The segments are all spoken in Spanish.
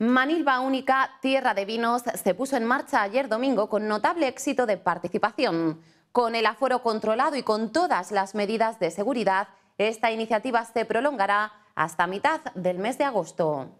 Manilva Única, Tierra de Vinos, se puso en marcha ayer domingo con notable éxito de participación. Con el aforo controlado y con todas las medidas de seguridad, esta iniciativa se prolongará hasta mitad del mes de agosto.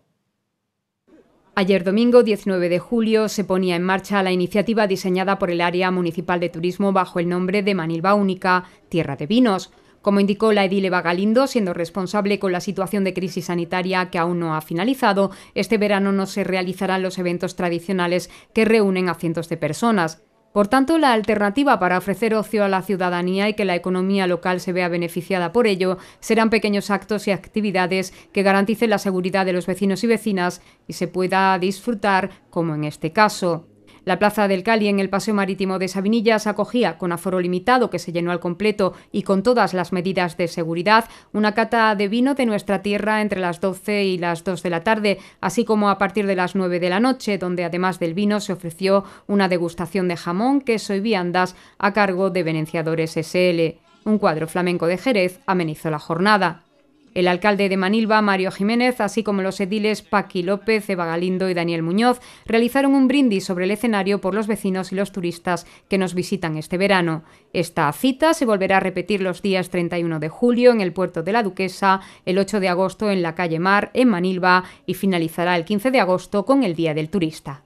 Ayer domingo 19 de julio se ponía en marcha la iniciativa diseñada por el Área Municipal de Turismo bajo el nombre de Manilva Única, Tierra de Vinos. Como indicó la edile Galindo, siendo responsable con la situación de crisis sanitaria que aún no ha finalizado, este verano no se realizarán los eventos tradicionales que reúnen a cientos de personas. Por tanto, la alternativa para ofrecer ocio a la ciudadanía y que la economía local se vea beneficiada por ello serán pequeños actos y actividades que garanticen la seguridad de los vecinos y vecinas y se pueda disfrutar, como en este caso. La Plaza del Cali en el Paseo Marítimo de Sabinillas acogía, con aforo limitado que se llenó al completo y con todas las medidas de seguridad, una cata de vino de nuestra tierra entre las 12 y las 2 de la tarde, así como a partir de las 9 de la noche, donde además del vino se ofreció una degustación de jamón, queso y viandas a cargo de Venenciadores SL. Un cuadro flamenco de Jerez amenizó la jornada. El alcalde de Manilva, Mario Jiménez, así como los ediles Paqui López, Eva Galindo y Daniel Muñoz, realizaron un brindis sobre el escenario por los vecinos y los turistas que nos visitan este verano. Esta cita se volverá a repetir los días 31 de julio en el puerto de la Duquesa, el 8 de agosto en la calle Mar, en Manilva, y finalizará el 15 de agosto con el Día del Turista.